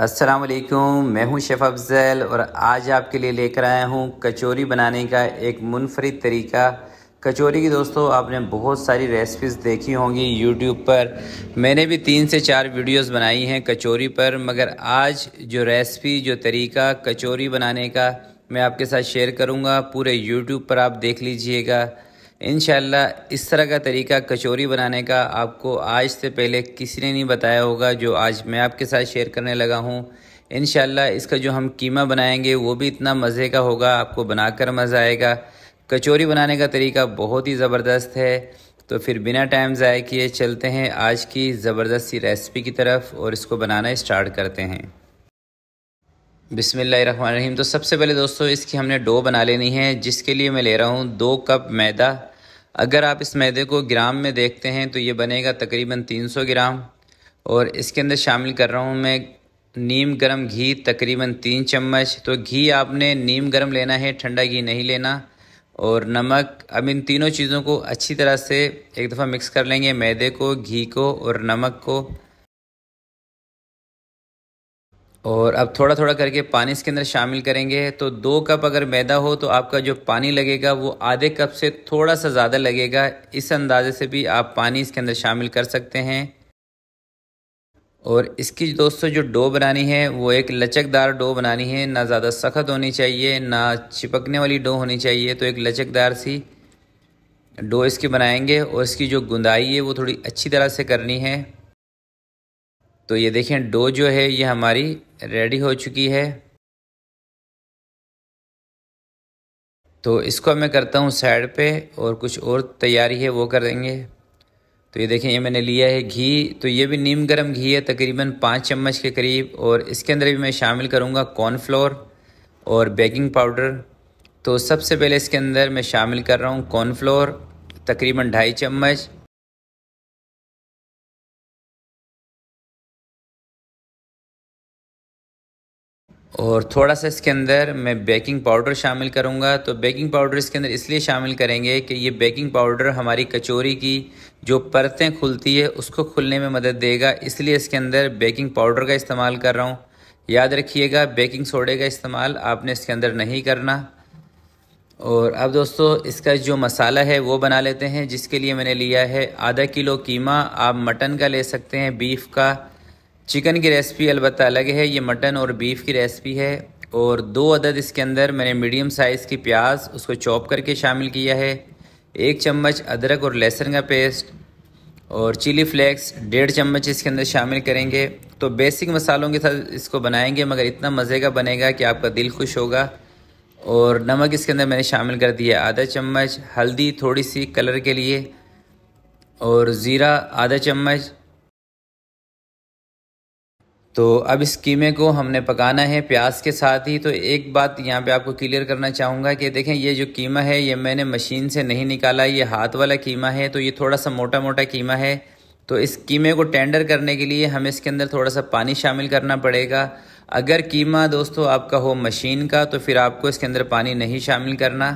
असलकुम मैं हूं शेफ़ अफजल और आज आपके लिए लेकर आया हूं कचौरी बनाने का एक मुनफरद तरीका कचौरी की दोस्तों आपने बहुत सारी रेसिपीज़ देखी होंगी यूट्यूब पर मैंने भी तीन से चार वीडियोस बनाई हैं कचौरी पर मगर आज जो रेसिपी जो तरीका कचौरी बनाने का मैं आपके साथ शेयर करूंगा पूरे यूट्यूब पर आप देख लीजिएगा इन इस तरह का तरीका कचौरी बनाने का आपको आज से पहले किसी ने नहीं बताया होगा जो आज मैं आपके साथ शेयर करने लगा हूँ इन इसका जो हम कीमा बनाएंगे वो भी इतना मज़े का होगा आपको बनाकर मज़ा आएगा कचौरी बनाने का तरीका बहुत ही ज़बरदस्त है तो फिर बिना टाइम ज़ाय किए चलते हैं आज की ज़बरदस्त सी रेसिपी की तरफ और इसको बनाना स्टार्ट करते हैं बिसमीम तो सबसे पहले दोस्तों इसकी हमने डो बना लेनी है जिसके लिए मैं ले रहा हूँ दो कप मैदा अगर आप इस मैदे को ग्राम में देखते हैं तो ये बनेगा तकरीबन 300 ग्राम और इसके अंदर शामिल कर रहा हूँ मैं नीम गरम घी तकरीबन तीन चम्मच तो घी आपने नीम गरम लेना है ठंडा घी नहीं लेना और नमक अब इन तीनों चीज़ों को अच्छी तरह से एक दफ़ा मिक्स कर लेंगे मैदे को घी को और नमक को और अब थोड़ा थोड़ा करके पानी इसके अंदर शामिल करेंगे तो दो कप अगर मैदा हो तो आपका जो पानी लगेगा वो आधे कप से थोड़ा सा ज़्यादा लगेगा इस अंदाजे से भी आप पानी इसके अंदर शामिल कर सकते हैं और इसकी दोस्तों जो डो बनानी है वो एक लचकदार डो बनानी है ना ज़्यादा सख्त होनी चाहिए ना चिपकने वाली डो होनी चाहिए तो एक लचकदार सी डो इसकी बनाएंगे और इसकी जो गुंदाई है वो थोड़ी अच्छी तरह से करनी है तो ये देखें डो जो है ये हमारी रेडी हो चुकी है तो इसको मैं करता हूँ साइड पे और कुछ और तैयारी है वो करेंगे तो ये देखें ये मैंने लिया है घी तो ये भी नीम गर्म घी है तकरीबन पाँच चम्मच के करीब और इसके अंदर भी मैं शामिल करूँगा कॉर्नफ्लोर और बेकिंग पाउडर तो सबसे पहले इसके अंदर मैं शामिल कर रहा हूँ कॉर्नफ्लोर तकरीबन ढाई चम्मच और थोड़ा सा इसके अंदर मैं बेकिंग पाउडर शामिल करूँगा तो बेकिंग पाउडर इसके अंदर इसलिए शामिल करेंगे कि ये बेकिंग पाउडर हमारी कचौरी की जो परतें खुलती है उसको खुलने में मदद देगा इसलिए इसके अंदर बेकिंग पाउडर का इस्तेमाल कर रहा हूँ याद रखिएगा बेकिंग सोडे का इस्तेमाल आपने इसके अंदर नहीं करना और अब दोस्तों इसका जो मसाला है वो बना लेते हैं जिसके लिए मैंने लिया है आधा किलो कीमा आप मटन का ले सकते हैं बीफ का चिकन की रेसिपी अलबत् अलग है ये मटन और बीफ की रेसिपी है और दो अदद इसके अंदर मैंने मीडियम साइज़ की प्याज उसको चॉप करके शामिल किया है एक चम्मच अदरक और लहसुन का पेस्ट और चिली फ्लेक्स डेढ़ चम्मच इसके अंदर शामिल करेंगे तो बेसिक मसालों के साथ इसको बनाएंगे मगर इतना मज़े का बनेगा कि आपका दिल खुश होगा और नमक इसके अंदर मैंने शामिल कर दिया आधा चम्मच हल्दी थोड़ी सी कलर के लिए और ज़ीरा आधा चम्मच तो अब इस कीमे को हमने पकाना है प्याज के साथ ही तो एक बात यहाँ पे आपको क्लियर करना चाहूँगा कि देखें ये जो कीमा है ये मैंने मशीन से नहीं निकाला ये हाथ वाला कीमा है तो ये थोड़ा सा मोटा मोटा कीमा है तो इस कीमे को टेंडर करने के लिए हमें इसके अंदर थोड़ा सा पानी शामिल करना पड़ेगा अगर कीमा दोस्तों आपका हो मशीन का तो फिर आपको इसके अंदर पानी नहीं शामिल करना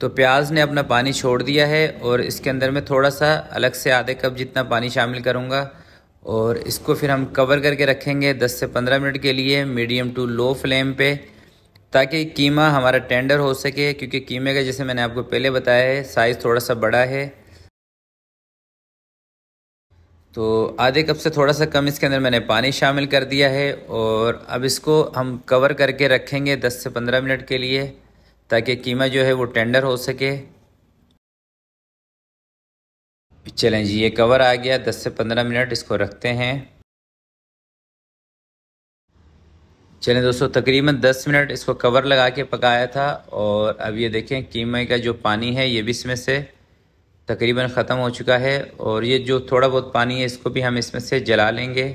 तो प्याज ने अपना पानी छोड़ दिया है और इसके अंदर मैं थोड़ा सा अलग से आधे कप जितना पानी शामिल करूँगा और इसको फिर हम कवर करके रखेंगे 10 से 15 मिनट के लिए मीडियम टू लो फ्लेम पे ताकि कीमा हमारा टेंडर हो सके क्योंकि कीमे का जैसे मैंने आपको पहले बताया है साइज़ थोड़ा सा बड़ा है तो आधे कप से थोड़ा सा कम इसके अंदर मैंने पानी शामिल कर दिया है और अब इसको हम कवर करके रखेंगे 10 से 15 मिनट के लिए ताकि कीमा जो है वो टेंडर हो सके चलें जी ये कवर आ गया 10 से 15 मिनट इसको रखते हैं चलें दोस्तों तकरीबन 10 मिनट इसको कवर लगा के पकाया था और अब ये देखें कीमे का जो पानी है ये भी इसमें से तकरीबन ख़त्म हो चुका है और ये जो थोड़ा बहुत पानी है इसको भी हम इसमें से जला लेंगे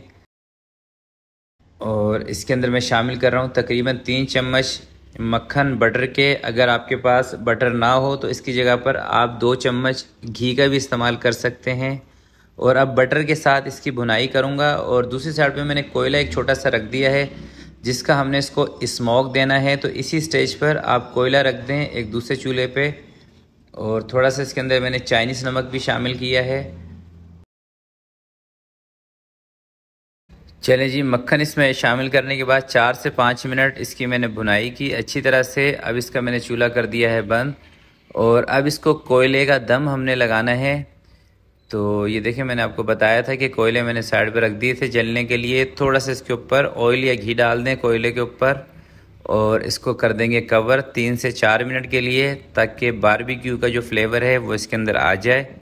और इसके अंदर मैं शामिल कर रहा हूँ तकरीबन तीन चम्मच मक्खन बटर के अगर आपके पास बटर ना हो तो इसकी जगह पर आप दो चम्मच घी का भी इस्तेमाल कर सकते हैं और अब बटर के साथ इसकी भुनाई करूँगा और दूसरी साइड पे मैंने कोयला एक छोटा सा रख दिया है जिसका हमने इसको स्मोक देना है तो इसी स्टेज पर आप कोयला रख दें एक दूसरे चूल्हे पे और थोड़ा सा इसके अंदर मैंने चाइनीज़ नमक भी शामिल किया है चलें जी मक्खन इसमें शामिल करने के बाद चार से पाँच मिनट इसकी मैंने भुनाई की अच्छी तरह से अब इसका मैंने चूल्हा कर दिया है बंद और अब इसको कोयले का दम हमने लगाना है तो ये देखिए मैंने आपको बताया था कि कोयले मैंने साइड पर रख दिए थे जलने के लिए थोड़ा सा इसके ऊपर ऑयल या घी डाल दें कोयले के ऊपर और इसको कर देंगे कवर तीन से चार मिनट के लिए ताकि बारबेक्यू का जो फ्लेवर है वो इसके अंदर आ जाए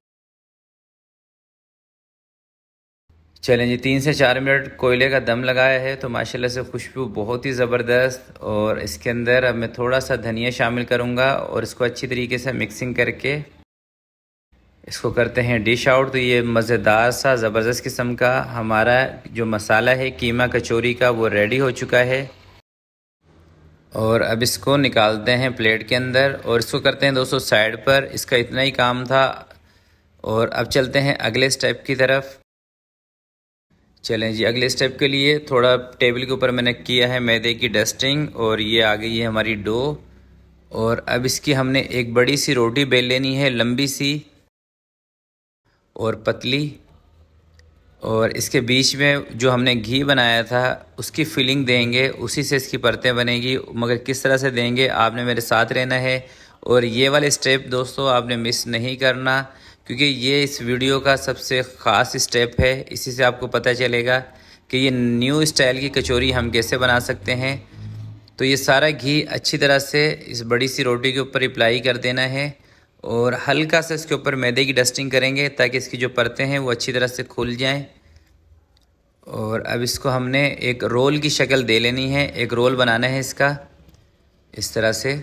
चलें जी तीन से चार मिनट कोयले का दम लगाया है तो माशाल्लाह से खुशबू बहुत ही ज़बरदस्त और इसके अंदर अब मैं थोड़ा सा धनिया शामिल करूँगा और इसको अच्छी तरीके से मिक्सिंग करके इसको करते हैं डिश आउट तो ये मज़ेदार सा ज़बरदस्त किस्म का हमारा जो मसाला है कीमा कचौरी का वो रेडी हो चुका है और अब इसको निकालते हैं प्लेट के अंदर और इसको करते हैं दोस्तों साइड पर इसका इतना ही काम था और अब चलते हैं अगले स्टेप की तरफ चलें जी अगले स्टेप के लिए थोड़ा टेबल के ऊपर मैंने किया है मैदे की डस्टिंग और ये आ गई है हमारी डो और अब इसकी हमने एक बड़ी सी रोटी बेल लेनी है लंबी सी और पतली और इसके बीच में जो हमने घी बनाया था उसकी फिलिंग देंगे उसी से इसकी परतें बनेगी मगर किस तरह से देंगे आपने मेरे साथ रहना है और ये वाले स्टेप दोस्तों आपने मिस नहीं करना क्योंकि ये इस वीडियो का सबसे ख़ास स्टेप है इसी से आपको पता चलेगा कि ये न्यू स्टाइल की कचौरी हम कैसे बना सकते हैं तो ये सारा घी अच्छी तरह से इस बड़ी सी रोटी के ऊपर अप्लाई कर देना है और हल्का सा इसके ऊपर मैदे की डस्टिंग करेंगे ताकि इसकी जो परतें हैं वो अच्छी तरह से खुल जाएं और अब इसको हमने एक रोल की शक्ल दे लेनी है एक रोल बनाना है इसका इस तरह से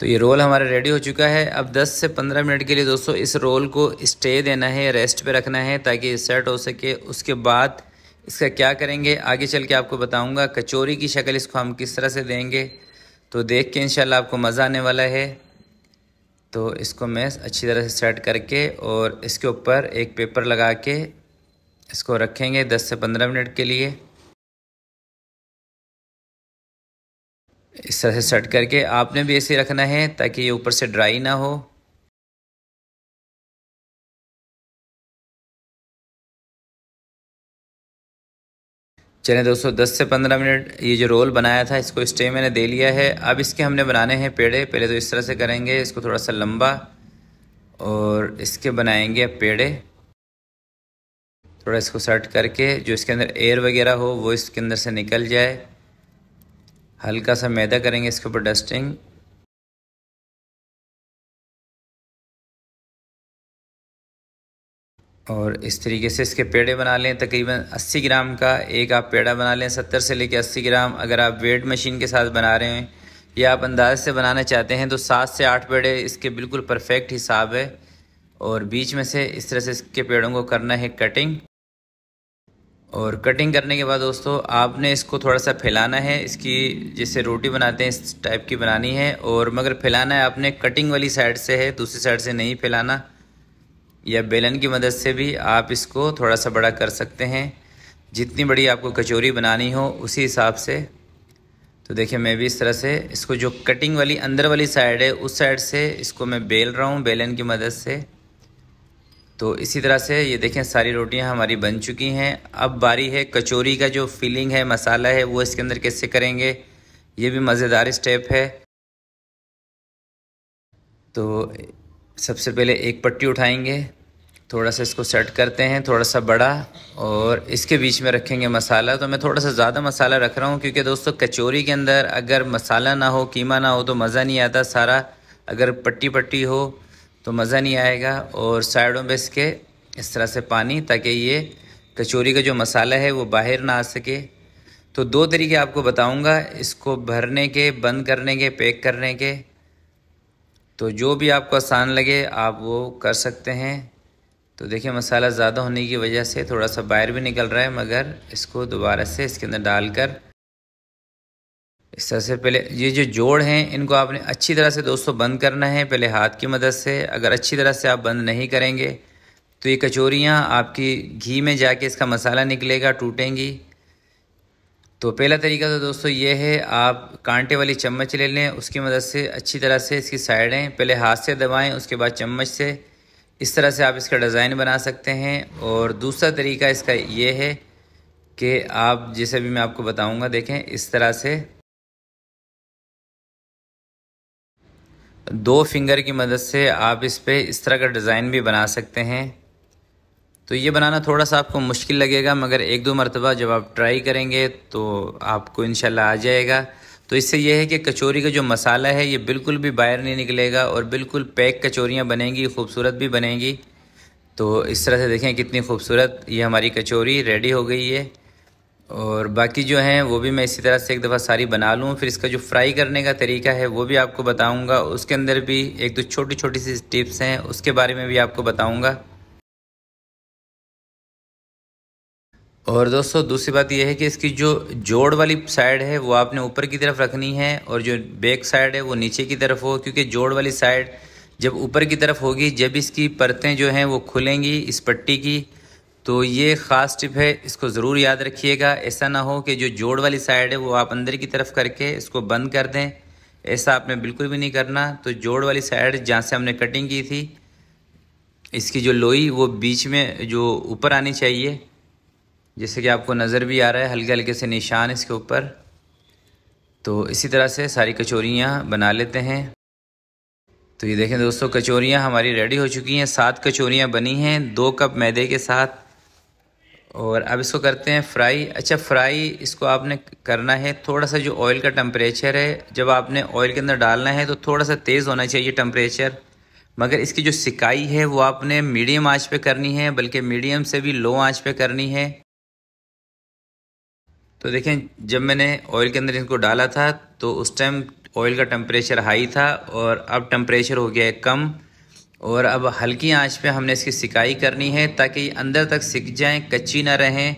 तो ये रोल हमारा रेडी हो चुका है अब 10 से 15 मिनट के लिए दोस्तों इस रोल को स्टे देना है रेस्ट पे रखना है ताकि सेट हो सके उसके बाद इसका क्या करेंगे आगे चल के आपको बताऊंगा कचौरी की शक्ल इसको हम किस तरह से देंगे तो देख के इनशाला आपको मज़ा आने वाला है तो इसको मैं अच्छी तरह से सेट करके और इसके ऊपर एक पेपर लगा के इसको रखेंगे दस से पंद्रह मिनट के लिए इस तरह से सेट करके आपने भी ऐसे रखना है ताकि ये ऊपर से ड्राई ना हो चलिए दोस्तों 10 से 15 मिनट ये जो रोल बनाया था इसको स्टे मैंने दे लिया है अब इसके हमने बनाने हैं पेड़े पहले तो इस तरह से करेंगे इसको थोड़ा सा लंबा और इसके बनाएंगे अब पेड़े थोड़ा इसको सेट करके जो इसके अंदर एयर वगैरह हो वो इसके अंदर से निकल जाए हल्का सा मैदा करेंगे इसके ऊपर डस्टिंग और इस तरीके से इसके पेड़े बना लें तकरीबन 80 ग्राम का एक आप पेड़ा बना लें 70 से लेकर 80 ग्राम अगर आप वेट मशीन के साथ बना रहे हैं या आप अंदाज से बनाना चाहते हैं तो सात से आठ पेड़े इसके बिल्कुल परफेक्ट हिसाब है और बीच में से इस तरह से इसके पेड़ों को करना है कटिंग और कटिंग करने के बाद दोस्तों आपने इसको थोड़ा सा फैलाना है इसकी जैसे रोटी बनाते हैं इस टाइप की बनानी है और मगर फैलाना है आपने कटिंग वाली साइड से है दूसरी साइड से नहीं फैलाना या बेलन की मदद से भी आप इसको थोड़ा सा बड़ा कर सकते हैं जितनी बड़ी आपको कचौरी बनानी हो उसी हिसाब से तो देखिए मैं भी इस तरह से इसको जो कटिंग वाली अंदर वाली साइड है उस साइड से इसको मैं बेल रहा हूँ बेलन की मदद से तो इसी तरह से ये देखें सारी रोटियां हमारी बन चुकी हैं अब बारी है कचौरी का जो फीलिंग है मसाला है वो इसके अंदर कैसे करेंगे ये भी मज़ेदार स्टेप है तो सबसे पहले एक पट्टी उठाएंगे थोड़ा सा इसको सेट करते हैं थोड़ा सा बड़ा और इसके बीच में रखेंगे मसाला तो मैं थोड़ा सा ज़्यादा मसाला रख रहा हूँ क्योंकि दोस्तों कचौरी के अंदर अगर मसाला ना हो कीमा ना हो तो मज़ा नहीं आता सारा अगर पट्टी पट्टी हो तो मज़ा नहीं आएगा और साइडों पे इसके इस तरह से पानी ताकि ये कचौरी का जो मसाला है वो बाहर ना आ सके तो दो तरीके आपको बताऊंगा इसको भरने के बंद करने के पैक करने के तो जो भी आपको आसान लगे आप वो कर सकते हैं तो देखिए मसाला ज़्यादा होने की वजह से थोड़ा सा बाहर भी निकल रहा है मगर इसको दोबारा से इसके अंदर डालकर सबसे पहले ये जो जोड़ हैं इनको आपने अच्छी तरह से दोस्तों बंद करना है पहले हाथ की मदद से अगर अच्छी तरह से आप बंद नहीं करेंगे तो ये कचोरियाँ आपकी घी में जाके इसका मसाला निकलेगा टूटेंगी तो पहला तरीका तो दोस्तों ये है आप कांटे वाली चम्मच ले लें उसकी मदद से अच्छी तरह से इसकी साइडें पहले हाथ से दबाएँ उसके बाद चम्मच से इस तरह से आप इसका डिज़ाइन बना सकते हैं और दूसरा तरीका इसका ये है कि आप जैसे भी मैं आपको बताऊँगा देखें इस तरह से दो फिंगर की मदद से आप इस पर इस तरह का डिज़ाइन भी बना सकते हैं तो ये बनाना थोड़ा सा आपको मुश्किल लगेगा मगर एक दो मरतबा जब आप ट्राई करेंगे तो आपको इन आ जाएगा तो इससे यह है कि कचौरी का जो मसाला है ये बिल्कुल भी बाहर नहीं निकलेगा और बिल्कुल पैक कचौरियाँ बनेंगी खूबसूरत भी बनेंगी तो इस तरह से देखें कितनी खूबसूरत ये हमारी कचौरी रेडी हो गई है और बाकी जो हैं वो भी मैं इसी तरह से एक दफ़ा सारी बना लूँ फिर इसका जो फ्राई करने का तरीका है वो भी आपको बताऊँगा उसके अंदर भी एक दो छोटी छोटी सी टिप्स हैं उसके बारे में भी आपको बताऊँगा और दोस्तों दूसरी बात यह है कि इसकी जो जोड़ वाली साइड है वो आपने ऊपर की तरफ रखनी है और जो बैक साइड है वो नीचे की तरफ हो क्योंकि जोड़ वाली साइड जब ऊपर की तरफ होगी जब इसकी परतें जो हैं वो खुलेंगी इस पट्टी की तो ये ख़ास टिप है इसको ज़रूर याद रखिएगा ऐसा ना हो कि जो जोड़ वाली साइड है वो आप अंदर की तरफ करके इसको बंद कर दें ऐसा आपने बिल्कुल भी नहीं करना तो जोड़ वाली साइड जहाँ से हमने कटिंग की थी इसकी जो लोई वो बीच में जो ऊपर आनी चाहिए जैसे कि आपको नज़र भी आ रहा है हल्के हल्के से निशान इसके ऊपर तो इसी तरह से सारी कचौरियाँ बना लेते हैं तो ये देखें दोस्तों कचौरियाँ हमारी रेडी हो चुकी हैं सात कचौरियाँ बनी हैं दो कप मैदे के साथ और अब इसको करते हैं फ्राई अच्छा फ्राई इसको आपने करना है थोड़ा सा जो ऑयल का टम्परेचर है जब आपने ऑयल के अंदर डालना है तो थोड़ा सा तेज़ होना चाहिए टम्परेचर मगर इसकी जो सिकाई है वो आपने मीडियम आंच पे करनी है बल्कि मीडियम से भी लो आंच पे करनी है तो देखें जब मैंने ऑयल के अंदर इनको डाला था तो उस टाइम ऑयल का टम्परेचर हाई था और अब टम्परेचर हो गया है कम और अब हल्की आंच पे हमने इसकी सिकाई करनी है ताकि अंदर तक सिक जाए कच्ची ना रहें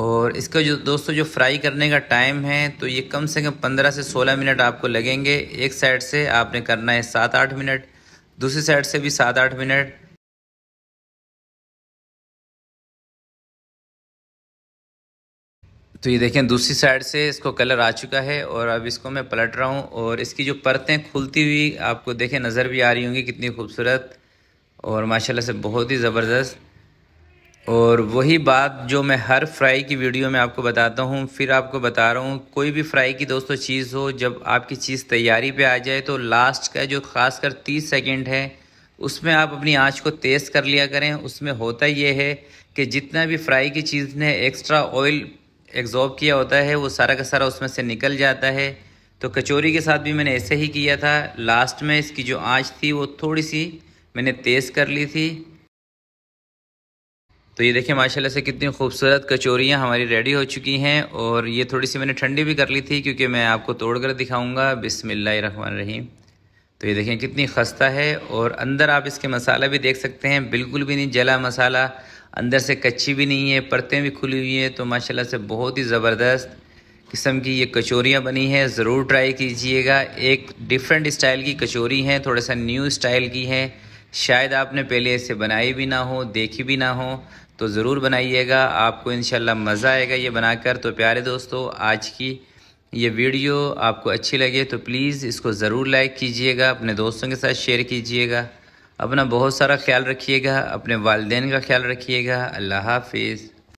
और इसका जो दोस्तों जो फ्राई करने का टाइम है तो ये कम से कम पंद्रह से सोलह मिनट आपको लगेंगे एक साइड से आपने करना है सात आठ मिनट दूसरी साइड से भी सात आठ मिनट तो ये देखें दूसरी साइड से इसको कलर आ चुका है और अब इसको मैं पलट रहा हूँ और इसकी जो परतें खुलती हुई आपको देखें नज़र भी आ रही होंगी कितनी खूबसूरत और माशाल्लाह से बहुत ही ज़बरदस्त और वही बात जो मैं हर फ्राई की वीडियो में आपको बताता हूँ फिर आपको बता रहा हूँ कोई भी फ्राई की दोस्तों चीज़ हो जब आपकी चीज़ तैयारी पर आ जाए तो लास्ट का जो ख़ास कर तीस सेकेंड है उसमें आप अपनी आँच को तेज़ कर लिया करें उसमें होता ये है कि जितना भी फ्राई की चीज़ ने एक्स्ट्रा ऑयल एग्जॉर्ब किया होता है वो सारा का सारा उसमें से निकल जाता है तो कचौरी के साथ भी मैंने ऐसे ही किया था लास्ट में इसकी जो आँच थी वो थोड़ी सी मैंने तेज़ कर ली थी तो ये देखिए माशाल्लाह से कितनी खूबसूरत कचौरियाँ हमारी रेडी हो चुकी हैं और ये थोड़ी सी मैंने ठंडी भी कर ली थी क्योंकि मैं आपको तोड़ कर दिखाऊँगा रहीम तो ये देखें कितनी खस्ता है और अंदर आप इसके मसाला भी देख सकते हैं बिल्कुल भी नहीं जला मसाला अंदर से कच्ची भी नहीं है परतें भी खुली हुई हैं तो माशाल्लाह से बहुत ही ज़बरदस्त किस्म की ये कचोरियाँ बनी हैं ज़रूर ट्राई कीजिएगा एक डिफरेंट स्टाइल की कचोरी हैं थोड़ा सा न्यू स्टाइल की है शायद आपने पहले इसे बनाई भी ना हो देखी भी ना हो तो ज़रूर बनाइएगा आपको इन मज़ा आएगा ये बनाकर तो प्यारे दोस्तों आज की ये वीडियो आपको अच्छी लगे तो प्लीज़ इसको ज़रूर लाइक कीजिएगा अपने दोस्तों के साथ शेयर कीजिएगा अपना बहुत सारा ख्याल रखिएगा अपने वालदेन का ख्याल रखिएगा अल्लाह हाफिज़